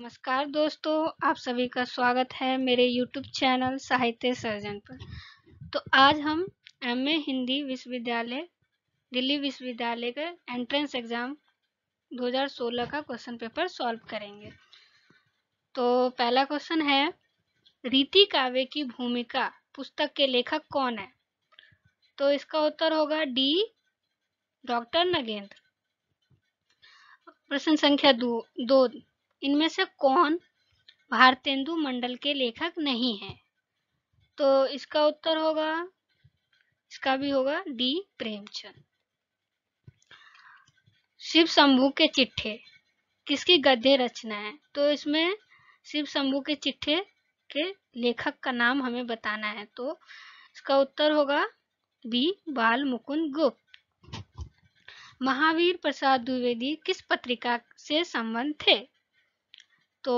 नमस्कार दोस्तों आप सभी का स्वागत है मेरे YouTube चैनल साहित्य सर्जन पर तो आज हम एम हिंदी विश्वविद्यालय दिल्ली विश्वविद्यालय के एंट्रेंस एग्ज़ाम 2016 का क्वेश्चन पेपर सॉल्व करेंगे तो पहला क्वेश्चन है रीति काव्य की भूमिका पुस्तक के लेखक कौन है तो इसका उत्तर होगा डी डॉक्टर नगेंद्र प्रश्न संख्या दो दो इनमें से कौन भारतेंदु मंडल के लेखक नहीं है तो इसका उत्तर होगा इसका भी होगा डी प्रेमचंद शिव शंभु के चिट्ठे किसकी गद्य रचना है तो इसमें शिव शंभु के चिट्ठे के लेखक का नाम हमें बताना है तो इसका उत्तर होगा बी बाल मुकुंद गुप्त महावीर प्रसाद द्विवेदी किस पत्रिका से संबंध थे तो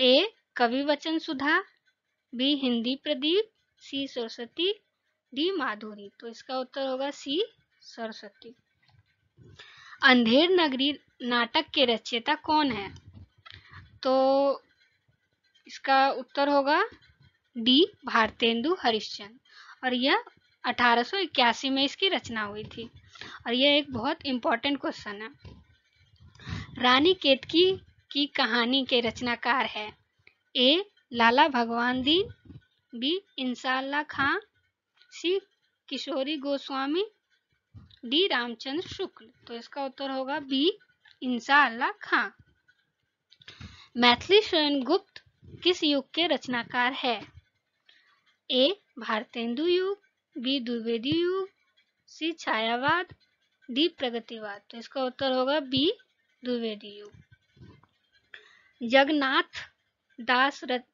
A Kavi Vachan Sudha B Hindi Pradeep C Saraswati D Madhuri तो इसका उत्तर होगा सी सरस्वती अंधेर नगरी नाटक के रचयिता कौन है तो इसका उत्तर होगा डी भारतेंदु हरिश्चंद और यह 1881 में इसकी रचना हुई थी और यह एक बहुत इंपॉर्टेंट क्वेश्चन है रानी केतकी की कहानी के रचनाकार है ए Lala Bhagwan Deen B Inshalla Khan C Kishori Goswami D Ramchandra Shukla तो इसका उत्तर होगा बी इंसाला खां मैथिली शयन गुप्त किस युग के रचनाकार है ए भारतेंदु युग बी द्विवेदी युग सी छायावाद डी प्रगतिवाद तो इसका उत्तर होगा बी द्विवेदी युग जगन्नाथ दास रत,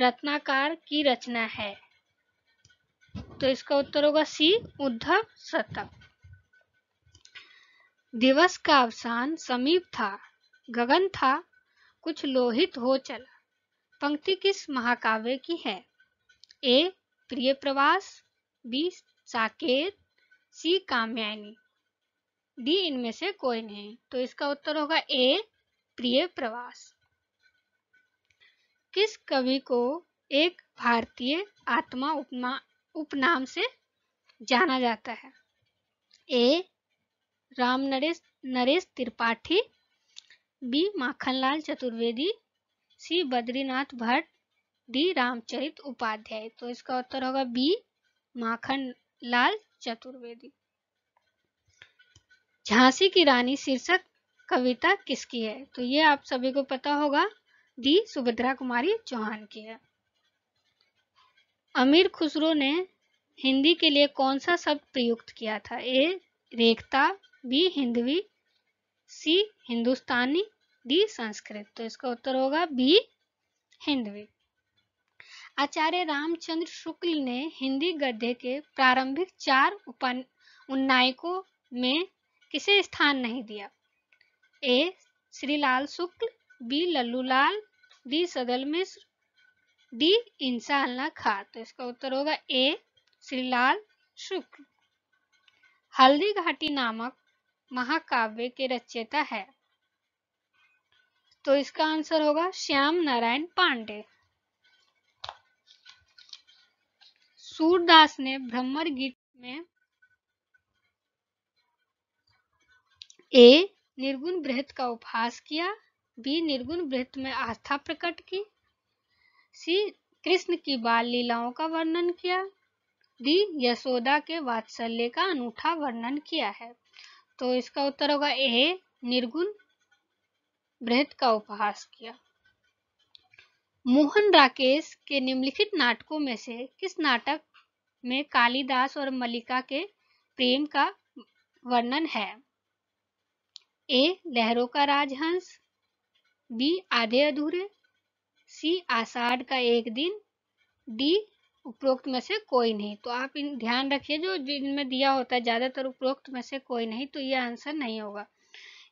रत्नाकार की रचना है तो इसका उत्तर होगा सी उद्धव शतक दिवस का अवसान समीप था गगन था कुछ लोहित हो चला पंक्ति किस महाकाव्य की है A Priya Pravas B Saket C Kamayani D इनमें से कोई नहीं तो इसका उत्तर होगा ए प्रिय प्रवास किस कवि को एक भारतीय आत्मा उपमा उपनाम से जाना जाता है A Ram Naresh Naresh Tripathi B Makhanlal Chaturvedi C Badrinath Bhatt D Ramcharit Upadhyay तो इसका उत्तर होगा बी माखन लाल चतुर्वेदी झांसी की रानी शीर्षक कविता किसकी है तो ये आप सभी को पता होगा दी सुभद्रा कुमारी चौहान की है अमीर खुसरो ने हिंदी के लिए कौन सा शब्द प्रयुक्त किया था A Rekhta B Hindavi C Hindustani D Sanskrit तो इसका उत्तर होगा बी हिंदवी आचार्य रामचंद्र शुक्ल ने हिंदी गद्य के प्रारंभिक चार उपन उन्नायकों में किसे स्थान नहीं दिया A Shrilal Shukla B Lallulal D Sadal Mishra D इंसालना खा तो इसका उत्तर होगा ए श्रीलाल शुक्ल हल्दी घाटी नामक महाकाव्य के रचयिता है तो इसका आंसर होगा श्याम नारायण पांडे सूरदास ने ब्रह्मर गीत में ए निर्गुण बृहत का उपहास किया बी निर्गुण बृहत में आस्था प्रकट की सी कृष्ण की बाल लीलाओं का वर्णन किया डी यशोदा के वात्सल्य का अनूठा वर्णन किया है तो इसका उत्तर होगा ए निर्गुण बृहत का उपहास किया मोहन राकेश के निम्नलिखित नाटकों में से किस नाटक में कालिदास और मलिका के प्रेम का वर्णन है ए लहरों का राजहंस बी आधे अधूरे सी आषाढ़ का एक दिन डी उपरोक्त में से कोई नहीं तो आप इन ध्यान रखिए जो जिनमें दिया होता है ज़्यादातर उपरोक्त में से कोई नहीं तो यह आंसर नहीं होगा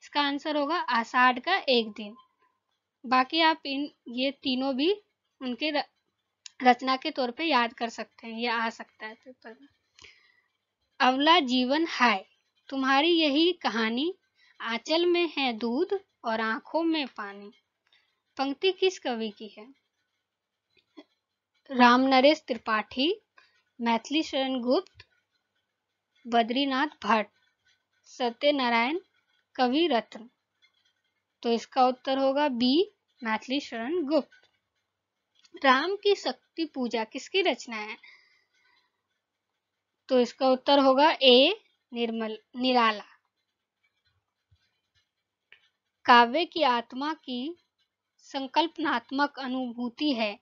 इसका आंसर होगा आषाढ़ का एक दिन बाकी आप इन ये तीनों भी उनके रचना के तौर पे याद कर सकते हैं यह आ सकता है पेपर में अवला जीवन हाय तुम्हारी यही कहानी आंचल में है दूध और आंखों में पानी पंक्ति किस कवि की है राम नरेश त्रिपाठी मैथिली शरण गुप्त बद्रीनाथ भट्ट सत्यनारायण कवि रत्न तो इसका उत्तर होगा बी मैथिली शरण गुप्त राम की शक्ति पूजा किसकी रचना है तो इसका उत्तर होगा ए निर्मल निराला काव्य की आत्मा की संकल्पनात्मक अनुभूति है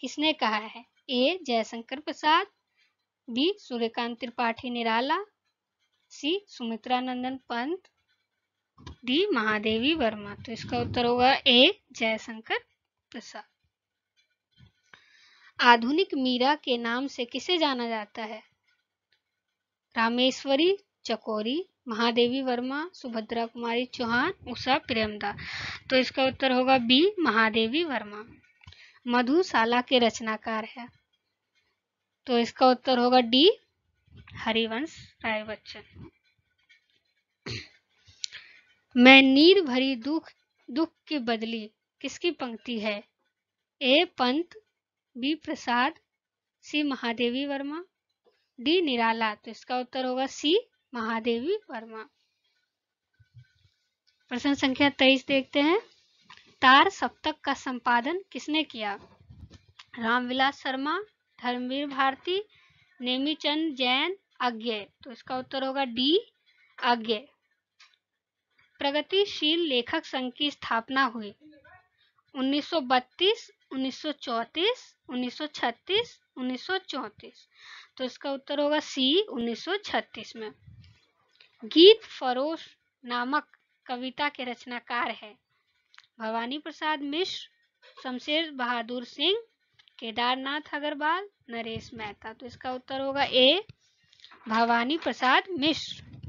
किसने कहा है A Jaishankar Prasad B Suryakant Tripathi Nirala C Sumitra Nandan Pant D Mahadevi Verma तो इसका उत्तर होगा ए जयशंकर प्रसाद आधुनिक मीरा के नाम से किसे जाना जाता है रामेश्वरी चकोरी महादेवी वर्मा सुभद्रा कुमारी चौहान उषा प्रेमदा तो इसका उत्तर होगा बी महादेवी वर्मा मधुशाला के रचनाकार है तो इसका उत्तर होगा डी हरिवंश राय बच्चन मैं नीर भरी दुख दुख की बदली किसकी पंक्ति है A Pant B Prasad C Mahadevi Verma D Nirala तो इसका उत्तर होगा सी महादेवी वर्मा प्रश्न संख्या तेईस देखते हैं तार सप्तक का संपादन किसने किया रामविलास शर्मा धर्मवीर भारती नेमीचंद जैन अज्ञ तो इसका उत्तर होगा डी अज्ञ प्रगतिशील लेखक संघ की स्थापना हुई 1932, 1934, 1936, 1934 तो इसका उत्तर होगा सी 1936 में गीत फरोश नामक कविता के रचनाकार है भवानी प्रसाद मिश्र शमशेर बहादुर सिंह केदारनाथ अग्रवाल नरेश मेहता तो इसका उत्तर होगा ए भवानी प्रसाद मिश्र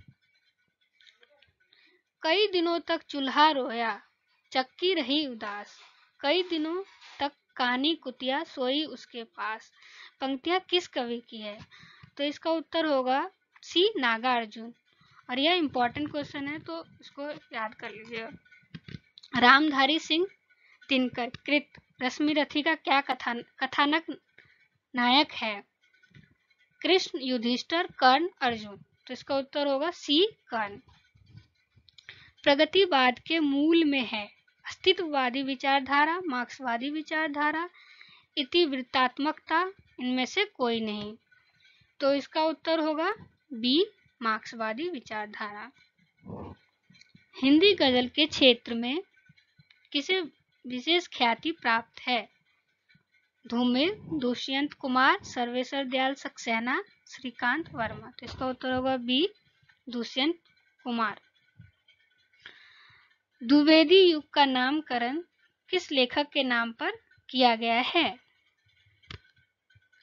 कई दिनों तक चूल्हा रोया चक्की रही उदास कई दिनों तक कहानी कुतिया सोई उसके पास पंक्तियां किस कवि की है तो इसका उत्तर होगा सी नागार्जुन और यह इम्पोर्टेंट क्वेश्चन है तो इसको याद कर लीजिएगा रामधारी सिंह तिनकर कृत रश्मि रथी का क्या कथान कथानक नायक है कृष्ण युधिष्ठर कर्ण अर्जुन तो इसका उत्तर होगा सी कर्ण प्रगतिवाद के मूल में है अस्तित्ववादी विचारधारा मार्क्सवादी विचारधारा इतिवृत्तात्मकता इनमें से कोई नहीं तो इसका उत्तर होगा बी मार्क्सवादी विचारधारा हिंदी गजल के क्षेत्र में किसे विशेष ख्याति प्राप्त है धूमिल दुष्यंत कुमार सर्वेश्वर दयाल सक्सेना श्रीकांत वर्मा तो इसका उत्तर होगा बी दुष्यंत कुमार द्विवेदी युग का नामकरण किस लेखक के नाम पर किया गया है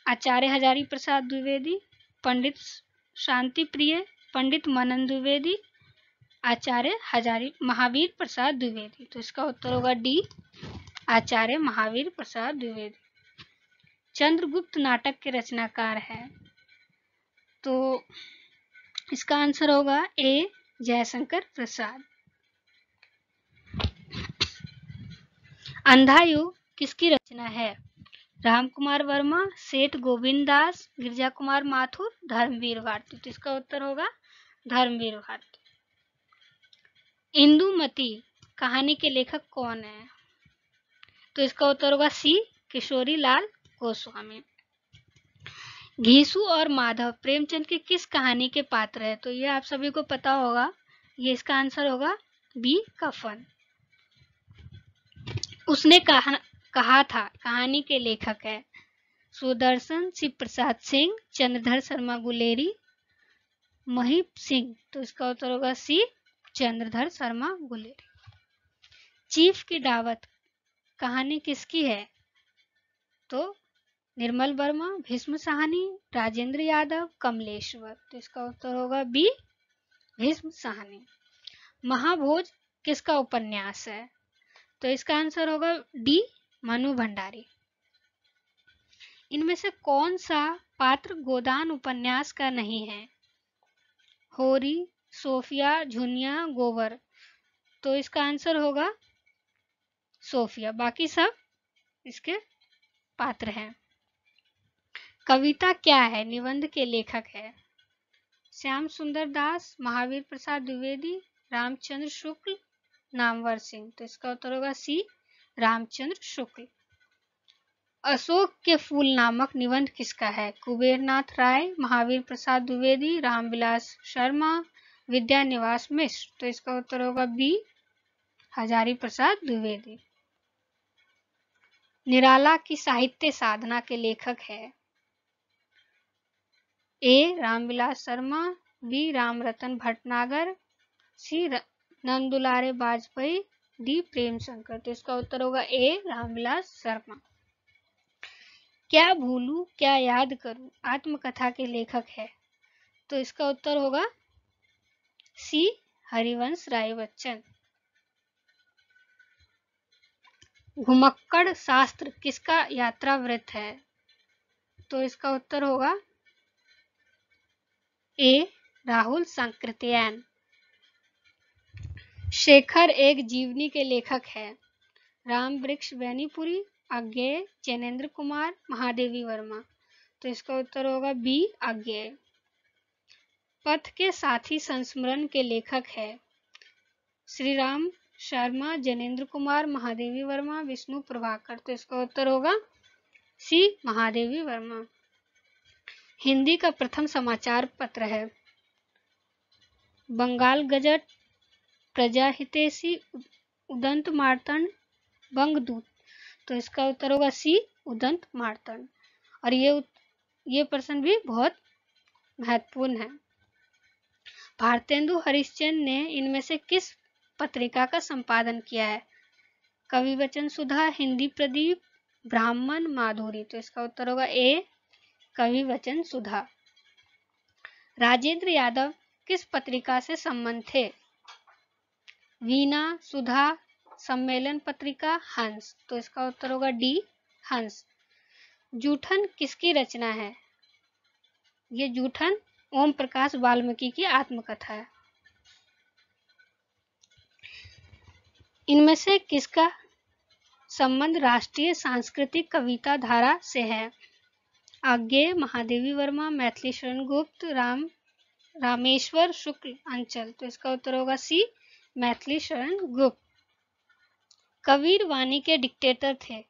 आचार्य हजारी प्रसाद द्विवेदी पंडित शांति प्रिय पंडित मनन द्विवेदी आचार्य हजारी महावीर प्रसाद द्विवेदी तो इसका उत्तर होगा डी आचार्य महावीर प्रसाद द्विवेदी चंद्रगुप्त नाटक के रचनाकार है तो इसका आंसर होगा ए जयशंकर प्रसाद अंधायु किसकी रचना है राम कुमार वर्मा सेठ गोविंद दास गिरजा कुमार माथुर धर्मवीर भारती तो इसका उत्तर होगा धर्मवीर भारती इंदुमती कहानी के लेखक कौन है तो इसका उत्तर होगा सी किशोरी लाल गोस्वामी घीसु और माधव प्रेमचंद के किस कहानी के पात्र है तो ये आप सभी को पता होगा ये इसका आंसर होगा बी कफन उसने कहा कहा था कहानी के लेखक है सुदर्शन शिव प्रसाद सिंह चंद्रधर शर्मा गुलेरी महीप सिंह तो इसका उत्तर होगा सी चंद्रधर शर्मा गुलेरी चीफ की दावत कहानी किसकी है तो निर्मल वर्मा भीष्म सहानी राजेंद्र यादव कमलेश्वर तो इसका उत्तर होगा बी भीष्म सहानी महाभोज किसका उपन्यास है तो इसका आंसर होगा डी मनु भंडारी इनमें से कौन सा पात्र गोदान उपन्यास का नहीं है होरी सोफिया झुनिया गोवर तो इसका आंसर होगा सोफिया बाकी सब इसके पात्र हैं कविता क्या है निबंध के लेखक है श्याम सुंदर दास महावीर प्रसाद द्विवेदी रामचंद्र शुक्ल नामवर सिंह तो इसका उत्तर होगा सी रामचंद्र शुक्ल अशोक के फूल नामक निबंध किसका है कुबेरनाथ राय महावीर प्रसाद द्विवेदी रामविलास शर्मा विद्या निवास मिश्र तो इसका उत्तर होगा बी हजारी प्रसाद द्विवेदी निराला की साहित्य साधना के लेखक है A Ramvilas Sharma B Ramratan Bhatnagar C Nandulare Vajpeyi D Prem Shankar तो इसका उत्तर होगा ए रामविलास शर्मा क्या भूलू क्या याद करूं आत्मकथा के लेखक है तो इसका उत्तर होगा सी हरिवंश राय बच्चन घुमक्कड़ शास्त्र किसका यात्रा व्रत है तो इसका उत्तर होगा ए राहुल संकृतियान शेखर एक जीवनी के लेखक है राम वृक्ष वैनीपुरी अज्ञेय जैनेन्द्र कुमार महादेवी वर्मा तो इसका उत्तर होगा बी आज्ञे पथ के साथी संस्मरण के लेखक है श्री राम शर्मा जैनेन्द्र कुमार महादेवी वर्मा विष्णु प्रभाकर तो इसका उत्तर होगा सी महादेवी वर्मा हिंदी का प्रथम समाचार पत्र है बंगाल गजट प्रजाहितेशी उदंत बंग बंगदूत तो इसका उत्तर होगा सी उदंत मार्तंड और ये ये प्रश्न भी बहुत महत्वपूर्ण है भारतेंदु हरिश्चंद ने इनमें से किस पत्रिका का संपादन किया है कवि वचन सुधा हिंदी प्रदीप ब्राह्मण माधुरी तो इसका उत्तर होगा ए कवि वचन सुधा राजेंद्र यादव किस पत्रिका से संबंध थे वीना सुधा सम्मेलन पत्रिका हंस तो इसका उत्तर होगा डी हंस जूठन किसकी रचना है ये जूठन ओम प्रकाश वाल्मीकि की आत्मकथा है इनमें से किसका संबंध राष्ट्रीय सांस्कृतिक कविता धारा से है आज्ञे महादेवी वर्मा मैथिली शरण गुप्त राम रामेश्वर शुक्ल अंचल तो इसका उत्तर होगा सी मैथिली शरण गुप्त कबीर वाणी के डिक्टेटर थे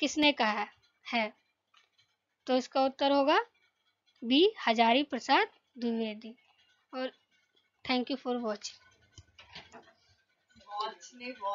किसने कहा है तो इसका उत्तर होगा बी हजारी प्रसाद द्विवेदी और थैंक यू फॉर वॉचिंग